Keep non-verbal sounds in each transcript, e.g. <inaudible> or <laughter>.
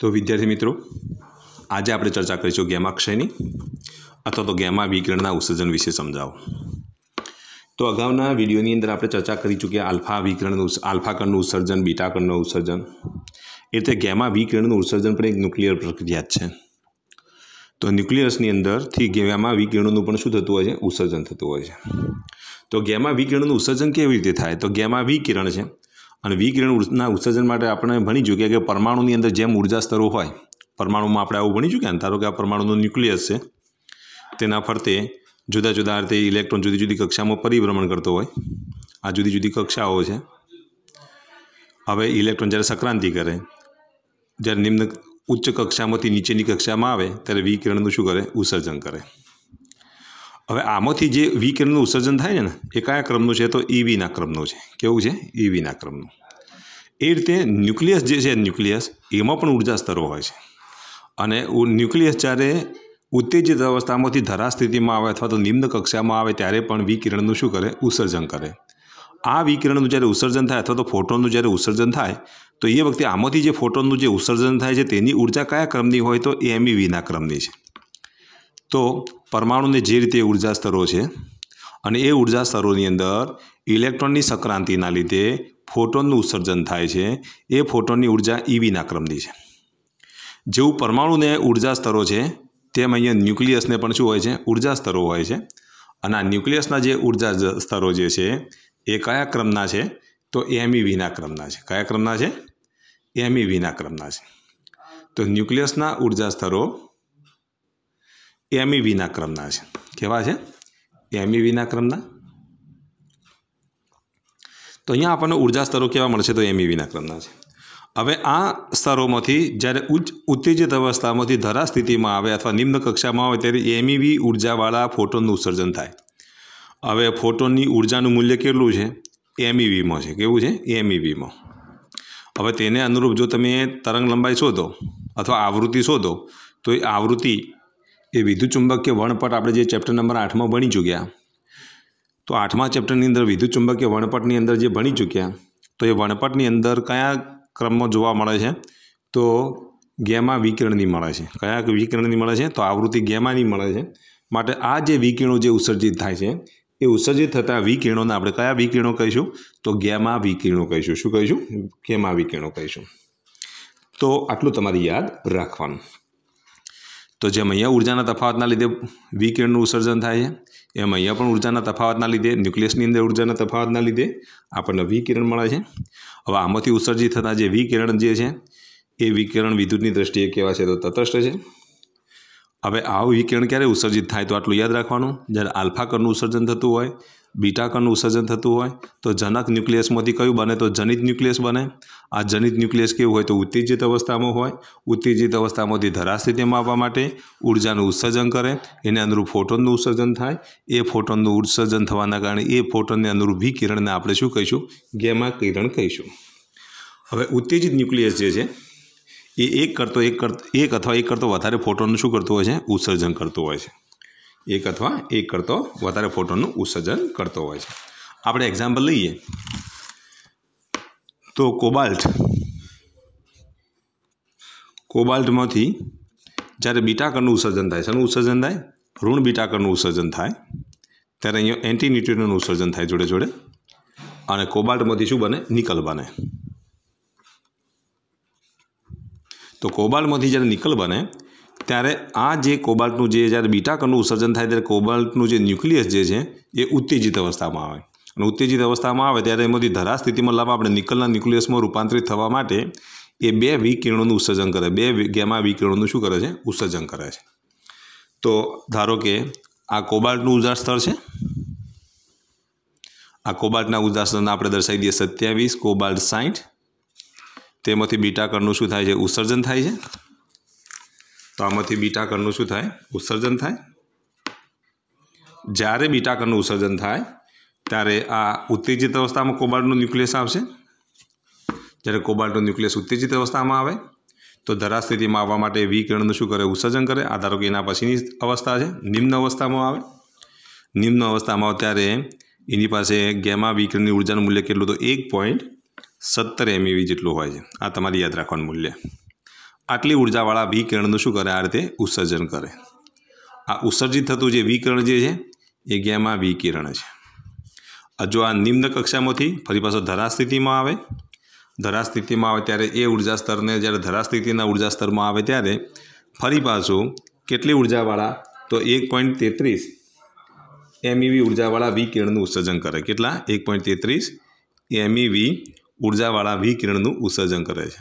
તો વિદ્યાર્થી મિત્રો આજે આપણે ચર્ચા કરીશું ગેમાક્ષયની અથવા તો ગેમા વિકિરણના ઉત્સર્જન વિશે સમજાવો તો અગાઉના વિડીયોની અંદર આપણે ચર્ચા કરી ચૂક્યા આલ્ફા વિકિરણનું આલ્ફા કણનું ઉત્સર્જન બીટા કણનું ઉત્સર્જન એ રીતે ગેમા વિકિરણનું ઉત્સર્જન પણ એક ન્યુક્લિયર પ્રક્રિયા જ છે તો ન્યુક્લિયસની અંદરથી ગેમા વિકિરણનું પણ શું થતું હોય છે ઉત્સર્જન થતું હોય છે તો ગેમા વિકિરણનું ઉત્સર્જન કેવી રીતે થાય તો ગેમા વિકિરણ છે અને વી કિરણના ઉત્સર્જન માટે આપણે ભણી ચૂક્યા કે પરમાણુની અંદર જેમ ઉર્જા સ્તરો હોય પરમાણુમાં આપણે આવું ભણી ચૂક્યા ધારો કે આ પરમાણુનો ન્યુક્લિયસ છે તેના ફરતે જુદા જુદા રીતે ઇલેક્ટ્રોન જુદી જુદી કક્ષામાં પરિભ્રમણ કરતો હોય આ જુદી જુદી કક્ષાઓ છે હવે ઇલેક્ટ્રોન જ્યારે સંક્રાંતિ કરે જ્યારે નિમ્ન ઉચ્ચ કક્ષામાંથી નીચેની કક્ષામાં આવે ત્યારે વિકિરણનું શું કરે ઉત્સર્જન કરે હવે આમાંથી જે વિકિરણનું ઉત્સર્જન થાય છે ને એ કયા ક્રમનું છે તો ઈવીના ક્રમનું છે કેવું છે ઈવીના ક્રમનું એ રીતે ન્યુક્લિયસ જે છે ન્યુક્લિયસ એમાં પણ ઉર્જા સ્તરો હોય છે અને ન્યુક્લિયસ જ્યારે ઉત્તેજિત અવસ્થામાંથી ધરા સ્થિતિમાં આવે અથવા તો નિમ્ન કક્ષામાં આવે ત્યારે પણ વિકિરણનું શું કરે ઉત્સર્જન કરે આ વિકિરણનું જ્યારે ઉત્સર્જન થાય અથવા તો ફોટોનનું જ્યારે ઉત્સર્જન થાય તો એ વખતે આમાંથી જે ફોટોનનું જે ઉત્સર્જન થાય છે તેની ઉર્જા કયા ક્રમની હોય તો એ એમઈવીના ક્રમની છે તો પરમાણુને જે રીતે ઉર્જા સ્તરો છે અને એ ઉર્જા સ્તરોની અંદર ઇલેક્ટ્રોનની સંક્રાંતિના લીધે ફોટોનનું ઉત્સર્જન થાય છે એ ફોટોનની ઉર્જા ઈવીના e ક્રમની છે જેવું પરમાણુને ઉર્જા સ્તરો છે તેમ અહીંયા ન્યુક્લિયસને પણ શું હોય છે ઉર્જા સ્તરો હોય છે અને આ ન્યુક્લિયસના જે ઊર્જા સ્તરો જે છે એ કયા ક્રમના છે તો એમ એમઈવીના e ક્રમના છે કયા ક્રમના છે એમ એમઈવીના e ક્રમના છે તો ન્યુક્લિયસના ઊર્જા સ્તરો એમ એમઈવીના ક્રમના છે કેવા છે એમ એમઈવીના ક્રમના તો અહીંયા આપણને ઉર્જા સ્તરો કેવા મળશે તો એમઈવીના e ક્રમના છે હવે આ સ્તરોમાંથી જ્યારે ઉચ્ચ ઉત્તેજિત અવસ્થામાંથી ધરા સ્થિતિમાં આવે અથવા નિમ્ન કક્ષામાં આવે ત્યારે એમઈવી ઉર્જાવાળા e ફોટોનનું ઉત્સર્જન થાય હવે ફોટોનની ઉર્જાનું મૂલ્ય કેટલું છે એમઈવીમાં e છે કેવું છે એમઈવીમાં હવે તેને અનુરૂપ જો તમે તરંગ લંબાઈ શોધો અથવા આવૃત્તિ શોધો તો એ આવૃત્તિ એ વિદ્યુત ચુંબકીય વણપટ આપણે જે ચેપ્ટર નંબર આઠમાં ભણી ચૂક્યા તો આઠમા ચેપ્ટરની અંદર વિદ્યુત ચુંબકીય વણપટની અંદર જે ભણી ચૂક્યા તો એ વણપટની અંદર કયા ક્રમમાં જોવા મળે છે તો ગેમા વિકિરણની મળે છે કયા વિકિરણની મળે છે તો આવૃત્તિ ગેમાની મળે છે માટે આ જે વિકિરણો જે ઉત્સર્જિત થાય છે એ ઉત્સર્જિત થતા વિકિરણોને આપણે કયા વિકિરણો કહીશું તો ગેમા વિકિરણો કહીશું શું કહીશું ગેમા વિકિરણો કહીશું તો આટલું તમારી યાદ રાખવાનું તો જેમ અહીંયા ઉર્જાના તફાવતના લીધે વિકિરણનું ઉત્સર્જન થાય છે એમ અહીંયા પણ ઉર્જાના તફાવતના લીધે ન્યુક્લિયસની અંદર ઉર્જાના તફાવતના લીધે આપણને વિકિરણ મળે છે હવે આમાંથી ઉત્સર્જિત થતા જે વિકિરણ જે છે એ વિકિરણ વિદ્યુતની દ્રષ્ટિએ કહેવાય છે તો તટસ્થ છે હવે આવું વિકિરણ ક્યારે ઉત્સર્જિત થાય તો આટલું યાદ રાખવાનું જ્યારે આલ્ફા કણનું ઉત્સર્જન થતું હોય બીટા કણનું ઉત્સર્જન થતું હોય તો જનક ન્યુક્લિયસમાંથી કયું બને તો જનિત ન્યુક્લિયસ બને આ જનિત ન્યુક્લિયસ કેવું હોય તો ઉત્તેજિત અવસ્થામાં હોય ઉત્તેજિત અવસ્થામાંથી ધરાસ્થિતિમાં આવવા માટે ઉર્જાનું ઉત્સર્જન કરે એને અનુરૂપ ફોટોનનું ઉત્સર્જન થાય એ ફોટોનનું ઉત્સર્જન થવાના કારણે એ ફોટોનને અનુરૂપ વિકિરણને આપણે શું કહીશું ગેમા કિરણ કહીશું હવે ઉત્તેજિત ન્યુક્લિયસ જે છે એ એક કરતો એક કરતો એક અથવા એક કરતો વધારે ફોટોનનું શું કરતું હોય છે ઉત્સર્જન કરતું હોય છે એક અથવા એક કરતો વધારે ફોટોનું ઉત્સર્જન કરતો હોય છે આપણે એક્ઝામ્પલ લઈએ તો કોબાલ્ટ કોબાલ્ટમાંથી જ્યારે બીટાકરનું કણનું ઉત્સર્જન થાય શેનું ઉત્સર્જન થાય ઋણ બીટાકરનું કણનું ઉત્સર્જન થાય ત્યારે અહીંયા એન્ટી ન્યુટ્રિયનનું ઉત્સર્જન થાય જોડે જોડે અને કોબાલ્ટમાંથી શું બને નિકલ બને તો કોબાલ્ટમાંથી જ્યારે નિકલ બને ત્યારે આ જે કોબાલ્ટનું જે જ્યારે બીટાકણનું ઉત્સર્જન થાય ત્યારે કોબાલ્ટનું જે ન્યુક્લિયસ જે છે એ ઉત્તેજિત અવસ્થામાં આવે અને ઉત્તેજિત અવસ્થામાં આવે ત્યારે એમાંથી ધરા સ્થિતિમાં લાવવા આપણે નિકલના ન્યુક્લિયસમાં રૂપાંતરિત થવા માટે એ બે વિકિરણોનું ઉત્સર્જન કરે બે ગેમા વિકિરણોનું શું કરે છે ઉત્સર્જન કરે છે તો ધારો કે આ કોબાલ્ટનું ઉર્જા સ્તર છે આ કોબાલ્ટના ઉર્જા સ્તરને આપણે દર્શાવી દઈએ સત્યાવીસ કોબાલ્ટ સાઠ તેમાંથી બીટા કણનું શું થાય છે ઉત્સર્જન થાય છે તો આમાંથી બીટા શું થાય ઉત્સર્જન થાય જ્યારે બીટા ઉત્સર્જન થાય ત્યારે આ ઉત્તેજિત અવસ્થામાં કોબાલ્ટનું ન્યુક્લિયસ આવશે જ્યારે કોબાલ્ટનું ન્યુક્લિયસ ઉત્તેજિત અવસ્થામાં આવે તો ધરાસ્થિતિમાં આવવા માટે વી શું કરે ઉત્સર્જન કરે આ ધારો કે એના પછીની અવસ્થા છે નિમ્ન અવસ્થામાં આવે નિમ્ન અવસ્થામાં આવે ત્યારે એની પાસે ગેમા વી ઉર્જાનું મૂલ્ય કેટલું તો એક પોઈન્ટ સત્તર એમઈવી જેટલું હોય છે આ તમારી યાદ રાખવાનું મૂલ્ય આટલી ઉર્જાવાળા વિકિરણનું શું કરે આ રીતે ઉત્સર્જન કરે આ ઉત્સર્જિત થતું જે વિકિરણ જે છે એ ગેમાં વિકિરણ છે જો આ નિમ્ન કક્ષામાંથી ફરી પાછો ધરાસ્થિતિમાં આવે ધરાસ્થિતિમાં આવે ત્યારે એ ઉર્જા સ્તરને જ્યારે ધરાસ્થિતિના ઉર્જા સ્તરમાં આવે ત્યારે ફરી પાછું કેટલી ઉર્જાવાળા તો એક પોઈન્ટ તેત્રીસ એમઈવી e ઉર્જાવાળા વિકિરણનું ઉત્સર્જન કરે કેટલા એક પોઈન્ટ તેત્રીસ એમઈવી e ઉર્જાવાળા વિકિરણનું ઉત્સર્જન કરે છે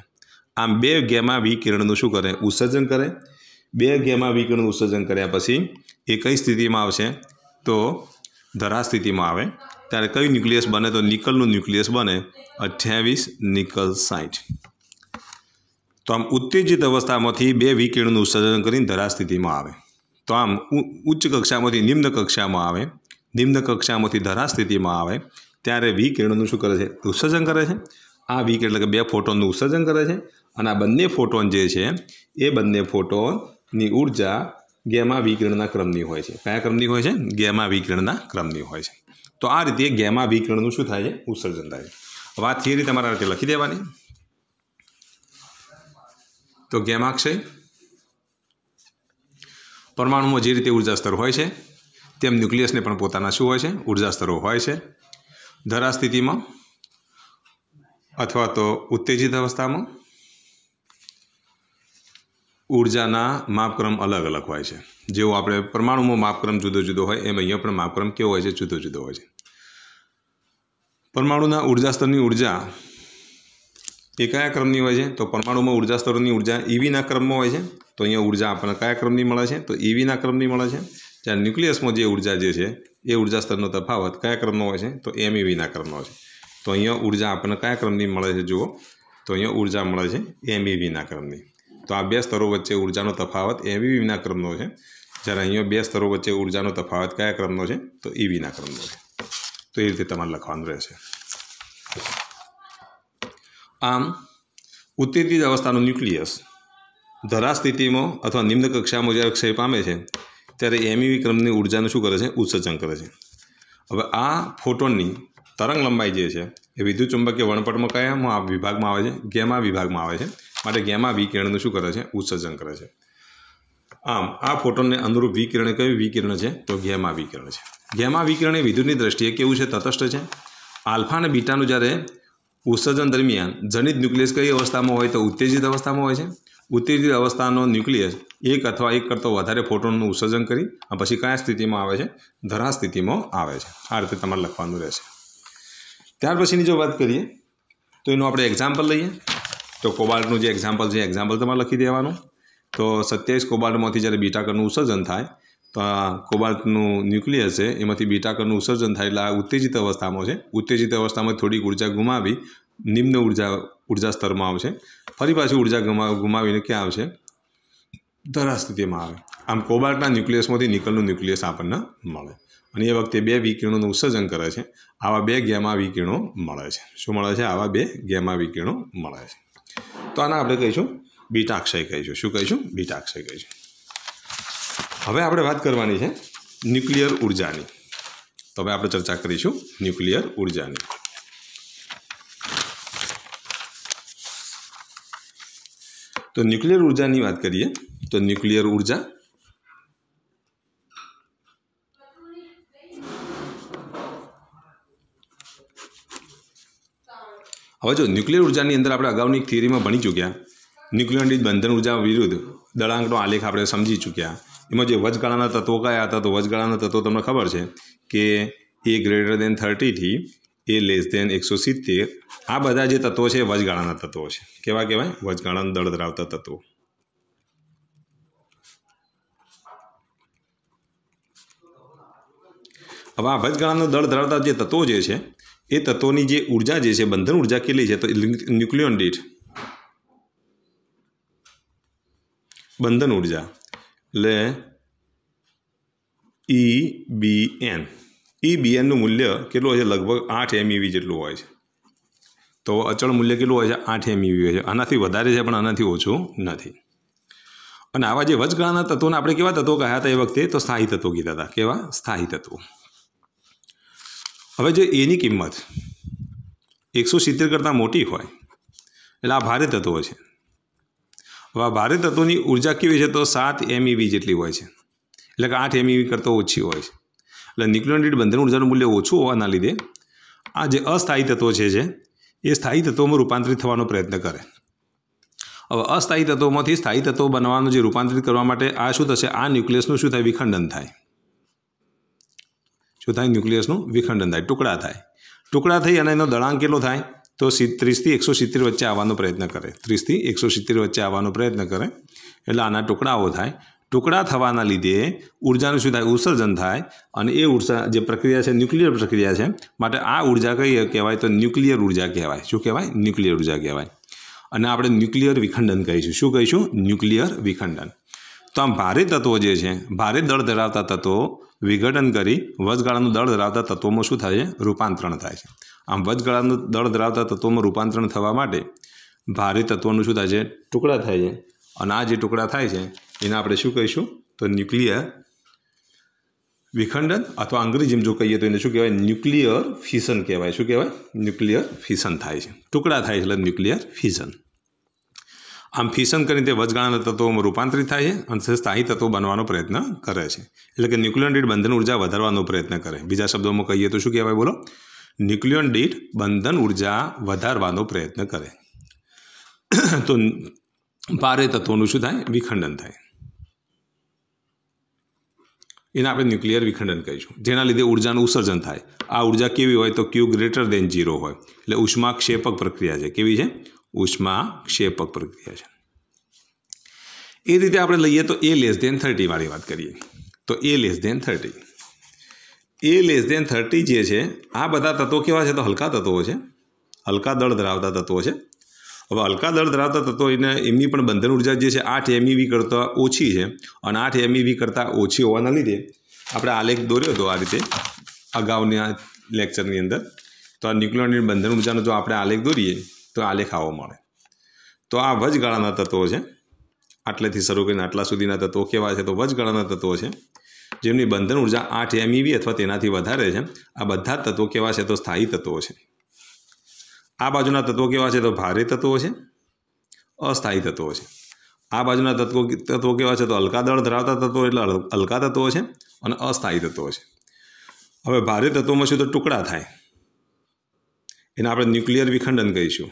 આમ બે ગેમા વિકિરણનું શું કરે ઉત્સર્જન કરે બે ગેમા વિકિરણનું ઉત્સર્જન કર્યા પછી એ કઈ સ્થિતિમાં આવશે તો ધરા સ્થિતિમાં આવે ત્યારે કયું ન્યુક્લિયસ બને તો નિકલનું ન્યુક્લિયસ બને અઠ્યાવીસ નિકલ સાઠ તો આમ ઉત્તેજિત અવસ્થામાંથી બે વિકિરણનું ઉત્સર્જન કરીને ધરા સ્થિતિમાં આવે તો આમ ઉચ્ચ કક્ષામાંથી નિમ્ન કક્ષામાં આવે નિમ્ન કક્ષામાંથી ધરા સ્થિતિમાં આવે ત્યારે વિકિરણનું શું કરે છે ઉત્સર્જન કરે છે આ વીક એટલે કે બે ફોટોનનું ઉત્સર્જન કરે છે અને આ બંને ફોટોન જે છે એ બંને ફોટોનની ઉર્જા ગેમા વિકિરણના ક્રમની હોય છે કયા ક્રમની હોય છે ગેમા વિકિરણના ક્રમની હોય છે તો આ રીતે ગેમા વિકિરણનું શું થાય છે ઉત્સર્જન થાય છે હવે આ થિયરી તમારા રીતે લખી દેવાની તો ગેમાક્ષય પરમાણુમાં જે રીતે ઉર્જા સ્તર હોય છે તેમ ન્યુક્લિયસને પણ પોતાના શું હોય છે ઉર્જા સ્તરો હોય છે ધરા સ્થિતિમાં અથવા તો ઉત્તેજિત અવસ્થામાં ઉર્જાના માપક્રમ અલગ અલગ હોય છે જેવો આપણે પરમાણુમાં માપક્રમ જુદો જુદો હોય એમ અહીંયા પણ માપક્રમ કેવો હોય છે જુદો જુદો હોય છે પરમાણુના ઉર્જા સ્તરની ઉર્જા એ કયા ક્રમની હોય છે તો પરમાણુમાં ઉર્જા સ્તરોની ઉર્જા ઈવીના e ક્રમમાં હોય છે તો અહીંયા ઉર્જા આપણને કયા ક્રમની મળે છે તો ઈવીના e ક્રમની મળે છે જ્યારે ન્યુક્લિયસમાં જે ઉર્જા જે છે એ ઉર્જા સ્તરનો તફાવત કયા ક્રમનો હોય છે તો એમ ઈવીના e ક્રમનો હોય છે તો અહીંયા ઉર્જા આપણને કયા ક્રમની મળે છે જુઓ તો અહીંયા ઉર્જા મળે છે એમ ઈવીના ક્રમની તો આ બે સ્તરો વચ્ચે ઉર્જાનો તફાવત એવી વિના ક્રમનો છે જ્યારે અહીંયા બે સ્તરો વચ્ચે ઉર્જાનો તફાવત કયા ક્રમનો છે તો એ વિના ક્રમનો છે તો એ રીતે તમારે લખવાનું રહેશે આમ ઉત્તેજિત અવસ્થાનું ન્યુક્લિયસ ધરા સ્થિતિમાં અથવા નિમ્ન કક્ષામાં જ્યારે ક્ષય પામે છે ત્યારે એમઈવી ક્રમની ઉર્જાનું શું કરે છે ઉત્સર્જન કરે છે હવે આ ફોટોનની તરંગ લંબાઈ જે છે એ વિદ્યુત ચુંબકીય વણપટમાં કયામાં વિભાગમાં આવે છે ગેમા વિભાગમાં આવે છે માટે ગેમા વિકિરણનું શું કરે છે ઉત્સર્જન કરે છે આમ આ ફોટોનને અનુરૂપ વિકિરણ કયું વિકિરણ છે તો ગેમા વિકિરણ છે ગેમા વિકિરણ એ વિદ્યુતની દ્રષ્ટિએ કેવું છે તટસ્થ છે આલ્ફા અને બીટાનું જ્યારે ઉત્સર્જન દરમિયાન જનિત ન્યુક્લિયસ કઈ અવસ્થામાં હોય તો ઉત્તેજિત અવસ્થામાં હોય છે ઉત્તેજિત અવસ્થાનો ન્યુક્લિયસ એક અથવા એક કરતો વધારે ફોટોનનું ઉત્સર્જન કરી અને પછી કયા સ્થિતિમાં આવે છે ધરા સ્થિતિમાં આવે છે આ રીતે તમારે લખવાનું રહેશે ત્યાર પછીની જો વાત કરીએ તો એનું આપણે એક્ઝામ્પલ લઈએ તો કોબાલ્ટનું જે એક્ઝામ્પલ છે એક્ઝામ્પલ તમારે લખી દેવાનું તો સત્યાવીસ કોબાલ્ટમાંથી જ્યારે બીટા કણનું ઉત્સર્જન થાય તો આ કોબાલ્ટનું ન્યુક્લિયસ છે એમાંથી બીટા કણનું ઉત્સર્જન થાય એટલે આ ઉત્તેજિત અવસ્થામાં છે ઉત્તેજિત અવસ્થામાં થોડીક ઉર્જા ગુમાવી નિમ્ન ઉર્જા ઉર્જા સ્તરમાં આવશે ફરી પાછી ઉર્જા ગુમાવીને ક્યાં આવશે ધરા સ્થિતિમાં આવે આમ કોબાલ્ટના ન્યુક્લિયસમાંથી નિકલનું ન્યુક્લિયસ આપણને મળે અને એ વખતે બે વિકિરણોનું ઉત્સર્જન કરે છે આવા બે ગેમા વિકિરણો મળે છે શું મળે છે આવા બે ગેમા વિકિરણો મળે છે તો આને આપણે કહીશું બીટાક્ષય કહીશું શું કહીશું બીટાક્ષય કહીશું હવે આપણે વાત કરવાની છે ન્યુક્લિયર ઉર્જાની તો હવે આપણે ચર્ચા કરીશું ન્યુક્લિયર ઉર્જાની તો ન્યુક્લિયર ઉર્જાની વાત કરીએ તો ન્યુક્લિયર ઉર્જા હવે જો ન્યુક્લિયર ઉર્જાની અંદર આપણે અગાઉની થિયરીમાં ભણી ચૂક્યા ન્યુક્લિયર બંધન ઉર્જા વિરુદ્ધ દળાંકનો આલેખ આપણે સમજી ચૂક્યા એમાં જે વચગાળાના તત્વો કયા હતા તો વચગાળાના તત્વો તમને ખબર છે કે એ ગ્રેટર દેન થર્ટીથી એ લેસ દેન એકસો સિત્તેર આ બધા જે તત્વો છે વચગાળાના તત્વો છે કેવા કહેવાય વચગાળાના દળ ધરાવતા તત્વો હવે આ વચગાળાનું દળ ધરાવતા જે તત્વો જે છે એ તત્વોની જે ઉર્જા જે છે બંધન ઉર્જા કેટલી છે તો ન્યુક્લિયોન દીઠ બંધન ઉર્જા એટલે E e B N E e B એનનું મૂલ્ય કેટલું હોય છે લગભગ આઠ એમઈવી e જેટલું હોય છે તો અચળ મૂલ્ય કેટલું હોય છે આઠ એમઈવી હોય છે આનાથી વધારે છે પણ આનાથી ઓછું નથી અને આવા જે વચગાળાના તત્વોને આપણે કેવા તત્વો કહ્યા હતા એ વખતે તો સ્થાયી તત્વો કીધા હતા કેવા સ્થાયી તત્વો હવે જો એની કિંમત એકસો સિત્તેર કરતાં મોટી હોય એટલે આ ભારે તત્વો છે હવે આ ભારે તત્વોની ઉર્જા કેવી છે તો સાત એમઈવી e જેટલી હોય છે એટલે કે આઠ એમઈવી e કરતો ઓછી હોય છે એટલે ન્યુક્લિયન દીઠ બંધન ઉર્જાનું મૂલ્ય ઓછું હોવાના લીધે આ જે અસ્થાયી તત્વો છે જે એ સ્થાયી તત્વોમાં રૂપાંતરિત થવાનો પ્રયત્ન કરે હવે અસ્થાયી તત્વોમાંથી સ્થાયી તત્વો બનવાનું જે રૂપાંતરિત કરવા માટે આ શું થશે આ ન્યુક્લિયસનું શું થાય વિખંડન થાય શું થાય ન્યુક્લિયસનું વિખંડન થાય ટુકડા થાય ટુકડા થઈ અને એનો દળાંક કેટલો થાય તો ત્રીસથી એકસો સિત્તેર વચ્ચે આવવાનો પ્રયત્ન કરે ત્રીસથી એકસો સિત્તેર વચ્ચે આવવાનો પ્રયત્ન કરે એટલે આના ટુકડાઓ થાય ટુકડા થવાના લીધે ઉર્જાનું શું થાય ઉત્સર્જન થાય અને એ ઉર્જા જે પ્રક્રિયા છે ન્યુક્લિયર પ્રક્રિયા છે માટે આ ઉર્જા કઈ કહેવાય તો ન્યુક્લિયર ઉર્જા કહેવાય શું કહેવાય ન્યુક્લિયર ઉર્જા કહેવાય અને આપણે ન્યુક્લિયર વિખંડન કહીશું શું કહીશું ન્યુક્લિયર વિખંડન તો આમ ભારે તત્વો જે છે ભારે દળ ધરાવતા તત્વો વિઘટન કરી વચગાળાનું દળ ધરાવતા તત્વોમાં શું થાય છે રૂપાંતરણ થાય છે આમ વચગાળાનું દળ ધરાવતા તત્વોમાં રૂપાંતરણ થવા માટે ભારે તત્વોનું શું થાય છે ટુકડા થાય છે અને આ જે ટુકડા થાય છે એને આપણે શું કહીશું તો ન્યુક્લિયર વિખંડન અથવા અંગ્રેજીમાં જો કહીએ તો એને શું કહેવાય ન્યુક્લિયર ફિશન કહેવાય શું કહેવાય ન્યુક્લિયર ફિશન થાય છે ટુકડા થાય છે એટલે ન્યુક્લિયર ફિશન આમ ફિશન કરીને તે વચગાળાના તત્વોમાં રૂપાંતરિત થાય છે અને સ્થાયી તત્વો બનવાનો પ્રયત્ન કરે છે એટલે કે ન્યુક્લિયન દીઠ બંધન ઉર્જા વધારવાનો પ્રયત્ન કરે બીજા શબ્દોમાં કહીએ તો શું કહેવાય બોલો ન્યુક્લિયન દીઠ બંધન ઉર્જા વધારવાનો પ્રયત્ન કરે તો ભારે તત્વોનું શું થાય વિખંડન થાય એને આપણે ન્યુક્લિયર વિખંડન કહીશું જેના લીધે ઉર્જાનું ઉત્સર્જન થાય આ ઉર્જા કેવી હોય તો ક્યુ ગ્રેટર દેન ઝીરો હોય એટલે ઉષ્માક્ષેપક પ્રક્રિયા છે કેવી છે ઉષ્મા ક્ષેપક પ્રક્રિયા છે એ રીતે આપણે લઈએ તો એ લેસ ધેન થર્ટી વાળી વાત કરીએ તો A less than thirty A less than thirty જે છે આ બધા તત્વો કેવા છે તો હલકા તત્વો છે હલકા દળ ધરાવતા તત્વો છે હવે હલકા દળ ધરાવતા તત્વો એને એમની પણ બંધન ઉર્જા જે છે આઠ એમઈવી કરતાં ઓછી છે અને આઠ એમઈવી કરતાં ઓછી હોવાના લીધે આપણે આલેખ દોર્યો હતો આ રીતે અગાઉના લેક્ચરની અંદર તો આ ન્યુક્લિયરની બંધન ઉર્જાનો જો આપણે આલેખ દોરીએ તો આ લેખાઓ મળે તો આ વજગાળાના તત્વો છે આટલેથી શરૂ કરીને આટલા સુધીના તત્વો કેવા છે તો વજગાળાના તત્વો છે જેમની બંધન ઉર્જા આઠ એમઈવી અથવા તેનાથી વધારે છે આ બધા તત્વો કેવા છે તો સ્થાયી તત્વો છે આ બાજુના તત્વો કેવા છે તો ભારે તત્વો છે અસ્થાયી તત્વો છે આ બાજુના તત્વો તત્વો કેવા છે તો હલકા દળ ધરાવતા તત્વો એટલે અલકા તત્વો છે અને અસ્થાયી તત્વો છે હવે ભારે તત્વોમાં શું તો ટુકડા થાય એને આપણે ન્યુક્લિયર વિખંડન કહીશું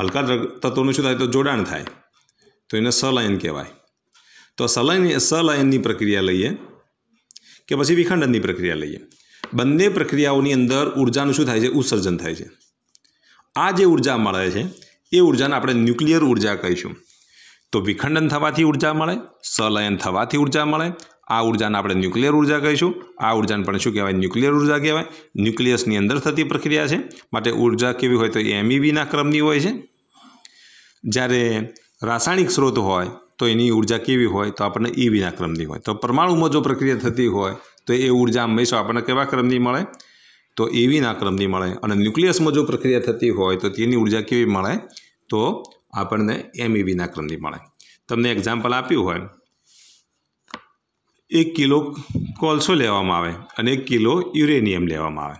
હલકા તત્વોનું શું થાય તો જોડાણ થાય તો એને સલાયન કહેવાય તો સલાયન સલાયનની પ્રક્રિયા લઈએ કે પછી વિખંડનની પ્રક્રિયા લઈએ બંને પ્રક્રિયાઓની અંદર ઉર્જાનું શું થાય છે ઉત્સર્જન થાય છે આ જે ઉર્જા મળે છે એ ઉર્જાને આપણે ન્યુક્લિયર ઉર્જા કહીશું તો વિખંડન થવાથી ઉર્જા મળે સલયન થવાથી ઉર્જા મળે આ ઉર્જાને આપણે ન્યુક્લિયર ઉર્જા કહીશું આ ઉર્જાને પણ શું કહેવાય ન્યુક્લિયર ઉર્જા કહેવાય ન્યુક્લિયસની અંદર થતી પ્રક્રિયા છે માટે ઉર્જા કેવી હોય તો એમઈવીના e ક્રમની હોય છે જ્યારે રાસાયણિક સ્ત્રોત હોય તો એની ઉર્જા કેવી હોય તો આપણને ઈવીના e ક્રમની હોય તો પરમાણુમાં જો પ્રક્રિયા થતી હોય તો એ ઉર્જા હંમેશા આપણને કેવા ક્રમની મળે તો એવીના e ક્રમની મળે અને ન્યુક્લિયસમાં જો પ્રક્રિયા થતી હોય તો તેની ઉર્જા કેવી મળે તો આપણને એમઈવીના e ક્રમની મળે તમને એક્ઝામ્પલ આપ્યું હોય એક કિલો કોલસો લેવામાં આવે અને એક કિલો યુરેનિયમ લેવામાં આવે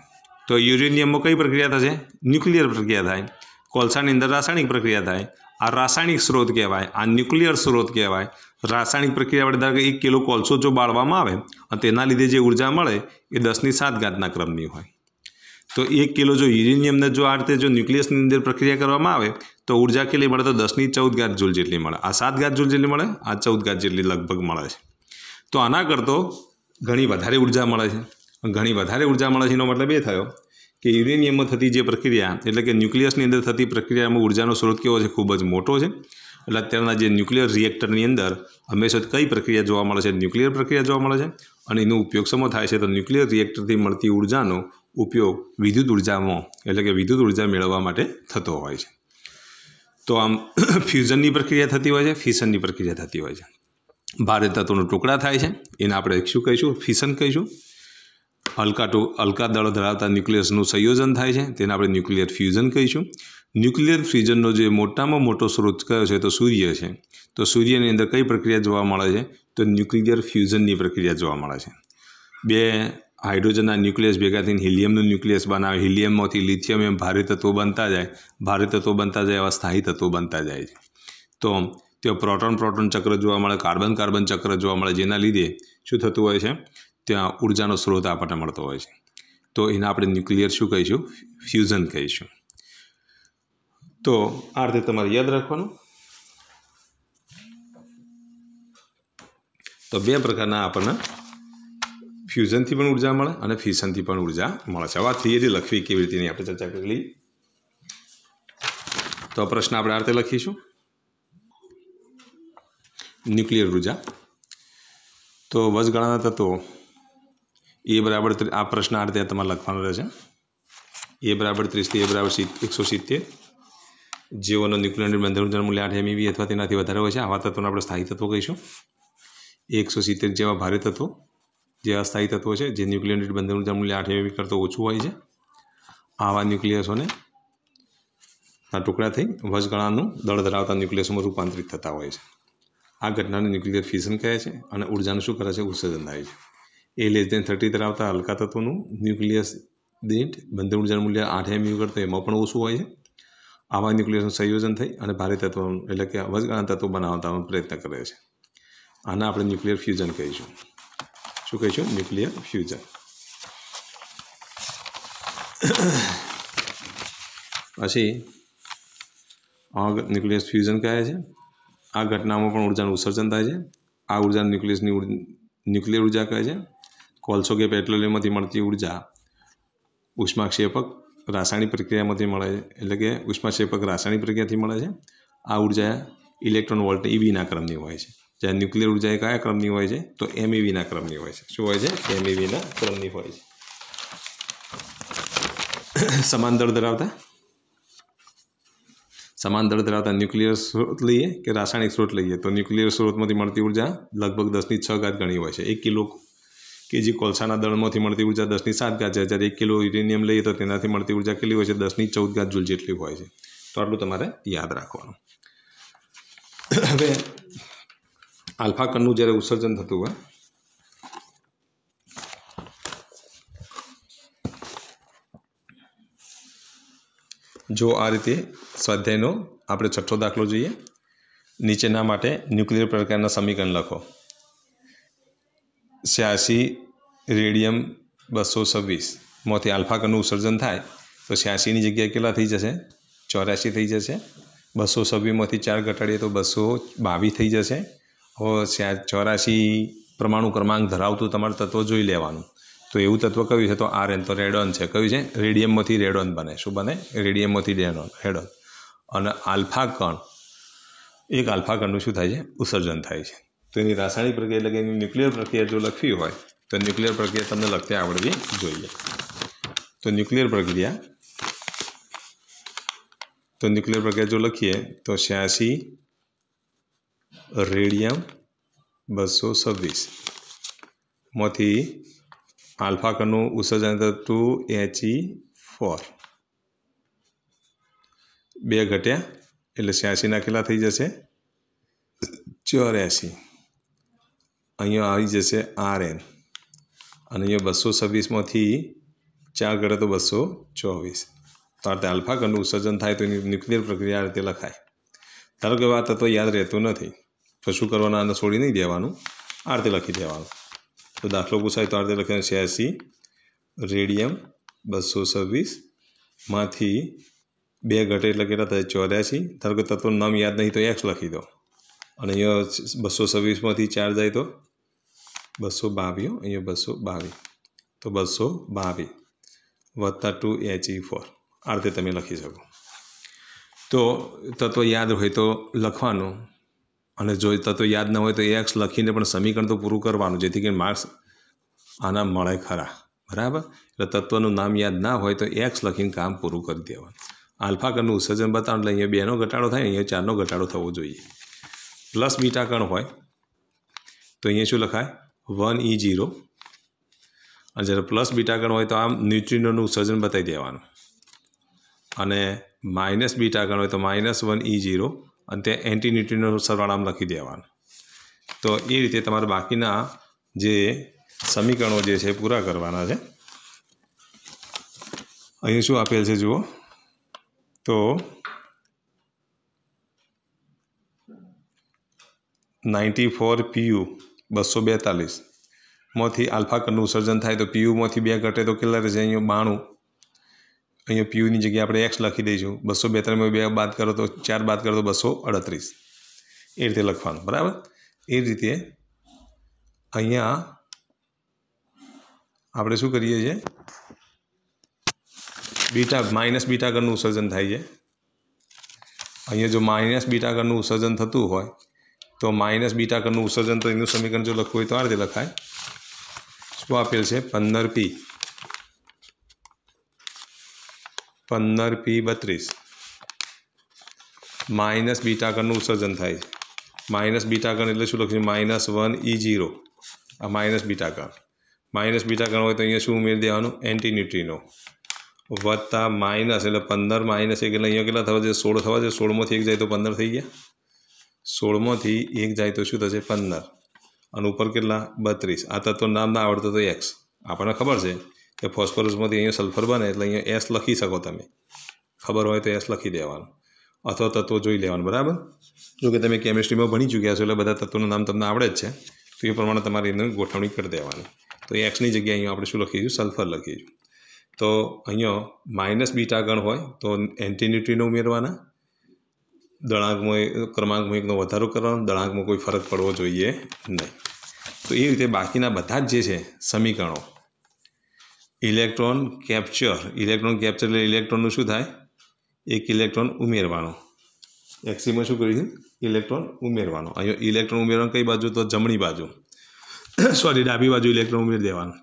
તો યુરેનિયમમાં કઈ પ્રક્રિયા થશે ન્યુક્લિયર પ્રક્રિયા થાય કોલસાની અંદર રાસાયણિક પ્રક્રિયા થાય આ રાસાયણિક સ્ત્રોત કહેવાય આ ન્યુક્લિયર સ્ત્રોત કહેવાય રાસાયણિક પ્રક્રિયા વડે ધારો કે એક કિલો કોલસો જો બાળવામાં આવે અને તેના લીધે જે ઉર્જા મળે એ દસની સાત ઘાતના ક્રમની હોય તો એક કિલો જો યુરેનિયમને જો આ રીતે જો ન્યુક્લિયસની અંદર પ્રક્રિયા કરવામાં આવે તો ઉર્જા કેટલી મળે તો દસની ચૌદ ગાંઠ જૂલ જેટલી મળે આ સાત ગાંઠ જૂલ જેટલી મળે આ ચૌદ ગાંઠ જેટલી લગભગ મળે છે તો આના કરતો ઘણી વધારે ઉર્જા મળે છે ઘણી વધારે ઉર્જા મળે છે એનો મતલબ એ થયો કે યુરેનિયમમાં થતી જે પ્રક્રિયા એટલે કે ન્યુક્લિયસની અંદર થતી પ્રક્રિયામાં ઉર્જાનો સ્ત્રોત કેવો છે ખૂબ જ મોટો છે એટલે અત્યારના જે ન્યુક્લિયર રિએક્ટરની અંદર હંમેશા કઈ પ્રક્રિયા જોવા મળે છે ન્યુક્લિયર પ્રક્રિયા જોવા મળે છે અને એનો ઉપયોગ સમો થાય છે તો ન્યુક્લિયર રિએક્ટરથી મળતી ઉર્જાનો ઉપયોગ વિદ્યુત ઉર્જામાં એટલે કે વિદ્યુત ઉર્જા મેળવવા માટે થતો હોય છે તો આમ <coughs> ફ્યુઝનની પ્રક્રિયા થતી હોય છે ફિશનની પ્રક્રિયા થતી હોય છે ભારે તત્વોનો ટુકડા થાય છે એને આપણે શું કહીશું ફિશન કહીશું હલકા ટુ હલકા દળો ધરાવતા ન્યુક્લિયસનું સંયોજન થાય છે તેને આપણે ન્યુક્લિયર ફ્યુઝન કહીશું ન્યુક્લિયર ફ્યુઝનનો જે મોટામાં મોટો સ્ત્રોત કયો છે તો સૂર્ય છે તો સૂર્યની અંદર કઈ પ્રક્રિયા જોવા મળે છે તો ન્યુક્લિયર ફ્યુઝનની પ્રક્રિયા જોવા મળે છે બે હાઇડ્રોજનના ન્યુક્લિયસ ભેગા થઈને હિલિયમનું ન્યુક્લિયસ બનાવે હિલિયમમાંથી લિથિયમ એમ ભારે તત્વો બનતા જાય ભારે તત્વો બનતા જાય એવા સ્થાયી તત્વો બનતા જાય છે તો ત્યાં પ્રોટોન પ્રોટોન ચક્ર જોવા મળે કાર્બન કાર્બન ચક્ર જોવા મળે જેના લીધે શું થતું હોય છે ત્યાં ઉર્જાનો સ્રોત આપણને મળતો હોય છે તો એને આપણે ન્યુક્લિયર શું કહીશું ફ્યુઝન કહીશું તો આ રીતે તમારે યાદ રાખવાનું તો બે પ્રકારના આપણને ફ્યુઝનથી પણ ઉર્જા મળે અને ફ્યુઝનથી પણ ઉર્જા મળે છે હવે આ થિયરી લખવી કેવી રીતેની આપણે ચર્ચા કરી તો પ્રશ્ન આપણે આ રીતે લખીશું ન્યુક્લિયર ઉર્જા તો વચગાળાના તત્વો એ બરાબર આ પ્રશ્ન આ રીતે તમારે લખવાનો રહેશે એ બરાબર ત્રીસથી એ બરાબર એકસો સિત્તેર જેઓનો ન્યુક્લિયર બંધન ઉર્જાનું મૂલ્ય આઠ એમઈવી અથવા તેનાથી વધારે હોય છે આવા તત્વોને આપણે સ્થાયી તત્વો કહીશું એકસો સિત્તેર જેવા ભારે તત્વો જે અસ્થાયી તત્વો છે જે ન્યુક્લિયર ન્યુટ બંધનું મૂલ્ય આઠ એવી કરતાં ઓછું હોય છે આવા ન્યુક્લિયસોને ના ટુકડા થઈ વચગાળાનું દળ ધરાવતા ન્યુક્લિયસમાં રૂપાંતરિત થતા હોય છે આ ઘટનાને ન્યુક્લિયર ફ્યુઝન કહે છે અને ઉર્જાનું શું કરે છે ઉત્સર્જન થાય છે એ લેસ દેન થર્ટી ધરાવતા હલકા તત્વોનું ન્યુક્લિયસ દીઠ બંધન ઉર્જાનું મૂલ્ય આઠ એમ યુ કરતાં એમાં પણ ઓછું હોય છે આવા ન્યુક્લિયસનું સંયોજન થઈ અને ભારે તત્વ એટલે કે વચગાળા તત્વો બનાવતા પ્રયત્ન કરે છે આને આપણે ન્યુક્લિયર ફ્યુઝન કહીશું શું કહે છે ન્યુક્લિયર ફ્યુઝન પછી આ ન્યુક્લિયસ ફ્યુઝન કહે છે આ ઘટનામાં પણ ઉર્જાનું ઉત્સર્જન થાય છે આ ઉર્જા ન્યુક્લિયસની ન્યુક્લિયર ઉર્જા કહે છે કોલસો કે પેટ્રોલિયમમાંથી મળતી ઉર્જા ઉષ્માક્ષેપક રાસાયણિક પ્રક્રિયામાંથી મળે છે એટલે કે ઉષ્માક્ષેપક રાસાયણિક પ્રક્રિયાથી મળે છે આ ઉર્જા ઇલેક્ટ્રોન વોલ્ટ ઇવીના e ક્રમની હોય છે જ્યાં ન્યુક્લિયર ઉર્જા એ કયા ક્રમની હોય છે તો એમઈવીના ક્રમની હોય છે શું હોય છે એમઈવીના ક્રમની હોય છે સમાન દળ ધરાવતા સમાન દળ ધરાવતા ન્યુક્લિયર સ્રોત લઈએ કે રાસાયણિક સ્રોત લઈએ તો ન્યુક્લિયર સ્રોતમાંથી મળતી ઉર્જા લગભગ દસની છ ઘાત ગણી હોય છે એક કિલો કેજી કોલસાના દળમાંથી મળતી ઉર્જા દસની સાત ઘાત છે જ્યારે એક કિલો યુરેનિયમ લઈએ તો તેનાથી મળતી ઉર્જા કેટલી હોય છે દસની ચૌદ ઘાત જૂલ જેટલી હોય છે તો આટલું તમારે યાદ રાખવાનું હવે આલ્ફા કણનું જ્યારે ઉત્સર્જન થતું હોય જો આ રીતે સ્વાધ્યાયનો આપણે છઠ્ઠો દાખલો જોઈએ નીચેના માટે ન્યુક્લિયર પ્રકારના સમીકરણ લખો છ્યાસી રેડિયમ બસો છવ્વીસમાંથી આલ્ફા કણનું ઉત્સર્જન થાય તો છ્યાસીની જગ્યાએ કેટલા થઈ જશે ચોર્યાસી થઈ જશે બસો છવ્વીસમાંથી ચાર ઘટાડીએ તો બસો બાવીસ થઈ જશે ચોરાશી પરમાણુ ક્રમાંક ધરાવતું તમારે તત્વ જોઈ લેવાનું તો એવું તત્વ કયું છે તો આર એન તો રેડોન છે કયું છે રેડિયમમાંથી રેડોન બને શું બને રેડિયમમાંથી રેડોન રેડોન અને આલ્ફા કણ એક આલ્ફા કણનું શું થાય છે ઉત્સર્જન થાય છે તો એની રાસાયણિક પ્રક્રિયા એટલે કે એની ન્યુક્લિયર પ્રક્રિયા જો લખવી હોય તો ન્યુક્લિયર પ્રક્રિયા તમને લખતે આવડવી જોઈએ તો ન્યુક્લિયર પ્રક્રિયા તો ન્યુક્લિયર પ્રક્રિયા જો લખીએ તો છ્યાસી રેડિયમ બસો છવ્વીસમાંથી આલ્ફા કણનું ઉત્સર્જન ટુ એચઈ ફોર બે ઘટ્યા એટલે છ્યાસીના કેટલા થઈ જશે ચોર્યાસી અહીંયા આવી જશે આર એન અને અહીંયા બસો છવ્વીસમાંથી ચાર ઘડે તો બસો ચોવીસ તો આ રીતે આલ્ફા કણનું ઉત્સર્જન થાય તો એની ન્યુક્લિયર પ્રક્રિયા આ રીતે લખાય ધારો કે વાત તત્વ યાદ રહેતું નથી કશું કરવાના અંદર છોડી નહીં દેવાનું આ લખી દેવાનું તો દાખલો પૂછાય તો આ રીતે લખવાનું છ્યાસી રેડિયમ બસો છવ્વીસમાંથી બે ઘટે એટલે કેટલા થાય ચોર્યાસી ધારો કે તત્વનું નામ યાદ નહીં તો એક્સ લખી દો અને અહીંયા બસો છવ્વીસમાંથી ચાર જાય તો બસો બાવીસ અહીંયા બસો બાવીસ તો બસો બાવીસ વત્તા ટુ એચ ઈ ફોર આ રીતે તમે લખી શકો તો તત્વ યાદ હોય તો લખવાનું અને જો તત્વ યાદ ન હોય તો એક્સ લખીને પણ સમીકરણ તો પૂરું કરવાનું જેથી કરીને માર્ક્સ આના મળે ખરા બરાબર એટલે તત્વનું નામ યાદ ના હોય તો એક્સ લખીને કામ પૂરું કરી દેવાનું આલ્ફા કણનું ઉત્સર્જન બતાવો એટલે અહીંયા બેનો ઘટાડો થાય અહીંયા ચારનો ઘટાડો થવો જોઈએ પ્લસ બીટાકણ હોય તો અહીંયા શું લખાય વન ઈ જીરો અને જ્યારે પ્લસ બીટાકણ હોય તો આમ ન્યુટ્રિનોનું ઉત્સર્જન બતાવી દેવાનું અને માઇનસ બીટાકણ હોય તો માઇનસ વન ઈ જીરો અને તે એન્ટી ન્યુટ્રીનો સરવાળામાં લખી દેવાના તો એ રીતે તમારે બાકીના જે સમીકરણો જે છે પૂરા કરવાના છે અહીં શું આપેલ છે જુઓ તો નાઇન્ટી ફોર પીયુ બસો બેતાલીસમાંથી આલ્ફા કણનું ઉત્સર્જન થાય તો પીયુમાંથી બે ઘટે તો કેટલા રહેશે અહીંયા બાણું અહીંયા પ્યુની જગ્યાએ આપણે એક્સ લખી દઈશું બસો બેતાલીસમાં બે બાદ કરો તો ચાર બાદ કરો તો બસો અડત્રીસ એ રીતે લખવાનું બરાબર એ રીતે અહીંયા આપણે શું કરીએ છીએ બીટા માઇનસ બીટા ગણનું ઉત્સર્જન થાય છે અહીંયા જો માઇનસ બીટા ગણનું ઉત્સર્જન થતું હોય તો માઇનસ બીટા ગણનું ઉત્સર્જન તો એનું સમીકરણ જો લખવું હોય તો આ રીતે લખાય શું આપેલ છે પંદર પી પંદર પી બત્રીસ માઇનસ બીટા ઉત્સર્જન થાય છે માઇનસ બીટા એટલે શું લખ્યું માઇનસ વન ઈ જીરો આ માઇનસ બીટા કણ માઇનસ બીટા હોય તો અહીંયા શું ઉમેરી દેવાનું એન્ટીન્યુટ્રીનો વત્તા માઇનસ એટલે પંદર માઇનસ એક એટલે અહીંયા કેટલા થવા છે સોળ થવા છે સોળમાંથી એક જાય તો પંદર થઈ ગયા સોળમાંથી એક જાય તો શું થશે પંદર અને ઉપર કેટલા બત્રીસ આ તત્વ નામ ના આવડતો તો એક્સ આપણને ખબર છે કે ફોસ્ફરસમાંથી અહીંયા સલ્ફર બને એટલે અહીંયા એસ લખી શકો તમે ખબર હોય તો એસ લખી દેવાનું અથવા તત્વો જોઈ લેવાનું બરાબર જો કે તમે કેમિસ્ટ્રીમાં ભણી ચૂક્યા છો એટલે બધા તત્વોનું નામ તમને આવડે જ છે તો એ પ્રમાણે તમારે એની ગોઠવણી કરી દેવાની તો એક્સની જગ્યાએ અહીંયા આપણે શું લખીશું સલ્ફર લખીશું તો અહીંયા માઇનસ બીટા ગણ હોય તો એન્ટીન્યુટ્રીનો ઉમેરવાના દળાંકમાં ક્રમાંકમાં એકનો વધારો કરવાનો દળાંકમાં કોઈ ફરક પડવો જોઈએ નહીં તો એ રીતે બાકીના બધા જ જે છે સમીકરણો ઇલેક્ટ્રોન કેપ્ચર ઇલેક્ટ્રોન કેપ્ચર એટલે ઇલેક્ટ્રોનનું શું થાય એક ઇલેક્ટ્રોન ઉમેરવાનો એક્સીમાં શું કર્યું ઇલેક્ટ્રોન ઉમેરવાનો અહીંયા ઇલેક્ટ્રોન ઉમેરવાનું કઈ બાજુ તો જમણી બાજુ સોરી ડાબી બાજુ ઇલેક્ટ્રોન ઉમેરી દેવાનું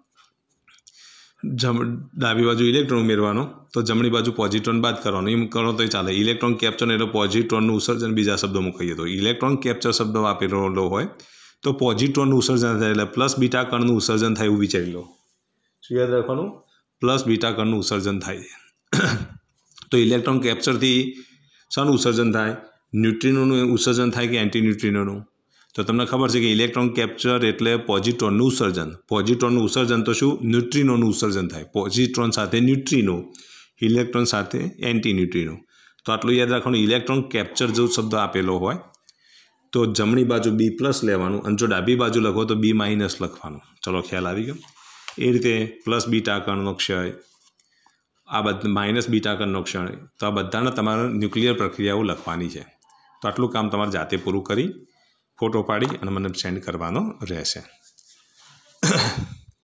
જમ ડાબી બાજુ ઇલેક્ટ્રોન ઉમેરવાનો તો જમણી બાજુ પોઝિટ્રોન બાદ કરવાનું એમ કરો તો ચાલે ઇલેક્ટ્રોન કેપ્ચર એટલે પોઝિટ્રોનનું ઉસર્જન બીજા શબ્દોમાં કહીએ તો ઇલેક્ટ્રોન કેપ્ચર શબ્દ આપેલો હોય તો પોઝિટ્રોનનું ઉસર્જન થાય એટલે પ્લસ બીટા કણનું ઉસર્જન થાય એવું વિચારી લો શું યાદ રાખવાનું પ્લસ બીટા કણનું ઉત્સર્જન થાય છે તો ઇલેક્ટ્રોન કેપ્ચરથી શાનું ઉત્સર્જન થાય ન્યુટ્રિનોનું ઉત્સર્જન થાય કે એન્ટી ન્યુટ્રિનોનું તો તમને ખબર છે કે ઇલેક્ટ્રોન કેપ્ચર એટલે પોઝિટ્રોનનું ઉત્સર્જન પોઝિટ્રોનનું ઉત્સર્જન તો શું ન્યુટ્રિનોનું ઉત્સર્જન થાય પોઝિટ્રોન સાથે ન્યુટ્રિનો ઇલેક્ટ્રોન સાથે એન્ટી ન્યુટ્રિનો તો આટલું યાદ રાખવાનું ઇલેક્ટ્રોન કેપ્ચર જેવો શબ્દ આપેલો હોય તો જમણી બાજુ બી પ્લસ લેવાનું અને જો ડાબી બાજુ લખો તો બી માઇનસ લખવાનું ચલો ખ્યાલ આવી ગયો એ રીતે પ્લસ બીટા કણનો ક્ષય આ બધા માઇનસ બીટા કણનો ક્ષય તો આ બધાના તમારે ન્યુક્લિયર પ્રક્રિયાઓ લખવાની છે તો આટલું કામ તમારે જાતે પૂરું કરી ફોટો પાડી અને મને સેન્ડ કરવાનો રહેશે